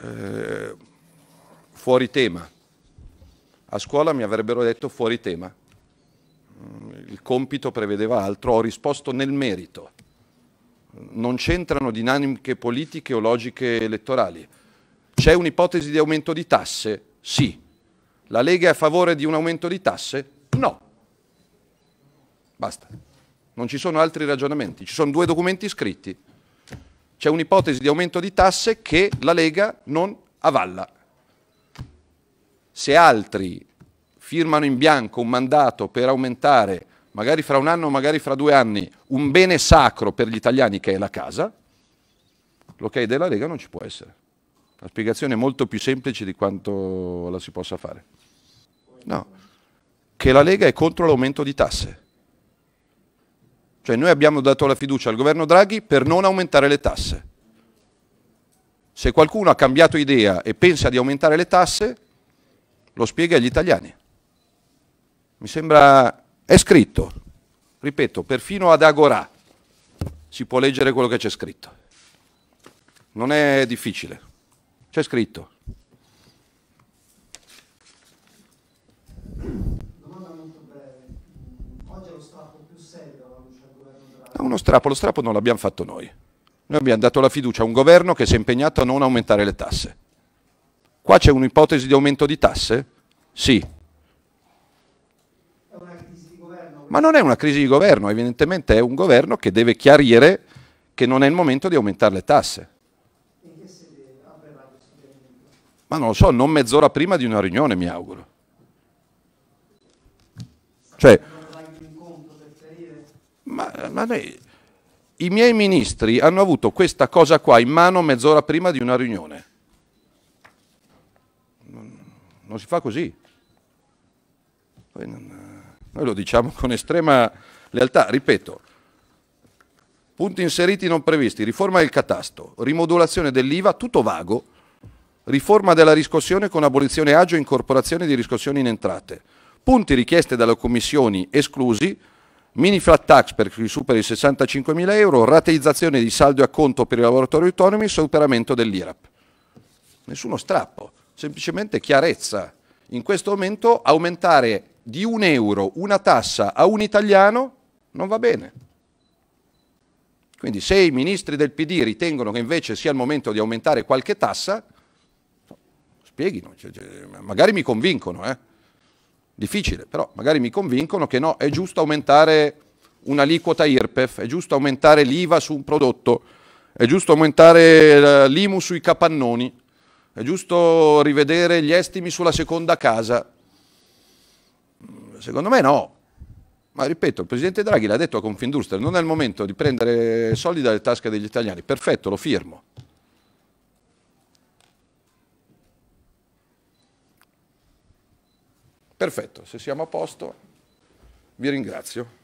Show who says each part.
Speaker 1: eh, fuori tema. A scuola mi avrebbero detto fuori tema. Mm, il compito prevedeva altro, ho risposto nel merito. Non c'entrano dinamiche politiche o logiche elettorali. C'è un'ipotesi di aumento di tasse? Sì. La Lega è a favore di un aumento di tasse? No. Basta. Non ci sono altri ragionamenti, ci sono due documenti scritti c'è un'ipotesi di aumento di tasse che la Lega non avalla. Se altri firmano in bianco un mandato per aumentare, magari fra un anno, magari fra due anni, un bene sacro per gli italiani che è la casa, l'ok della Lega non ci può essere. La spiegazione è molto più semplice di quanto la si possa fare. No, che la Lega è contro l'aumento di tasse. Cioè noi abbiamo dato la fiducia al governo Draghi per non aumentare le tasse. Se qualcuno ha cambiato idea e pensa di aumentare le tasse, lo spiega agli italiani. Mi sembra, è scritto, ripeto, perfino ad Agorà si può leggere quello che c'è scritto. Non è difficile, c'è scritto. più serio quando c'è il governo Draghi? Uno strappo, lo strappo non l'abbiamo fatto noi. Noi abbiamo dato la fiducia a un governo che si è impegnato a non aumentare le tasse. Qua c'è un'ipotesi di aumento di tasse? Sì. Ma non è una crisi di governo, evidentemente è un governo che deve chiarire che non è il momento di aumentare le tasse. Ma non lo so, non mezz'ora prima di una riunione, mi auguro. Cioè, ma, ma lei, i miei ministri hanno avuto questa cosa qua in mano mezz'ora prima di una riunione. Non si fa così. Noi lo diciamo con estrema lealtà, ripeto, punti inseriti non previsti, riforma del catasto, rimodulazione dell'IVA, tutto vago, riforma della riscossione con abolizione agio e incorporazione di riscossioni in entrate, punti richiesti dalle commissioni esclusi, Mini flat tax per chi supera i 65.000 euro, rateizzazione di saldo e acconto per i lavoratori autonomi, superamento dell'IRAP. Nessuno strappo, semplicemente chiarezza. In questo momento aumentare di un euro una tassa a un italiano non va bene. Quindi se i ministri del PD ritengono che invece sia il momento di aumentare qualche tassa, spieghino, cioè, cioè, magari mi convincono, eh? difficile, però magari mi convincono che no, è giusto aumentare un'aliquota IRPEF, è giusto aumentare l'IVA su un prodotto, è giusto aumentare eh, l'IMU sui capannoni, è giusto rivedere gli estimi sulla seconda casa. Mm, secondo me no. Ma ripeto, il presidente Draghi l'ha detto a Confindustria, non è il momento di prendere soldi dalle tasche degli italiani. Perfetto, lo firmo. Perfetto, se siamo a posto vi ringrazio.